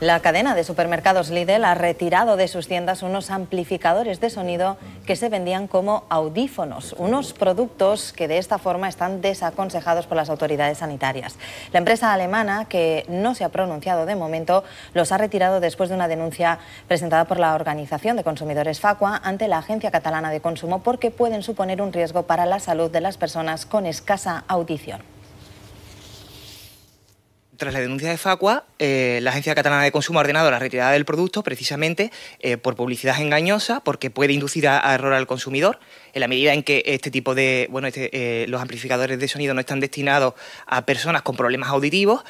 La cadena de supermercados Lidl ha retirado de sus tiendas unos amplificadores de sonido que se vendían como audífonos, unos productos que de esta forma están desaconsejados por las autoridades sanitarias. La empresa alemana, que no se ha pronunciado de momento, los ha retirado después de una denuncia presentada por la Organización de Consumidores Facua ante la Agencia Catalana de Consumo porque pueden suponer un riesgo para la salud de las personas con escasa audición. Tras la denuncia de Facua, eh, la Agencia Catalana de Consumo ha ordenado la retirada del producto precisamente eh, por publicidad engañosa, porque puede inducir a, error al consumidor. En la medida en que este tipo de, bueno, este, eh, los amplificadores de sonido no están destinados a personas con problemas auditivos,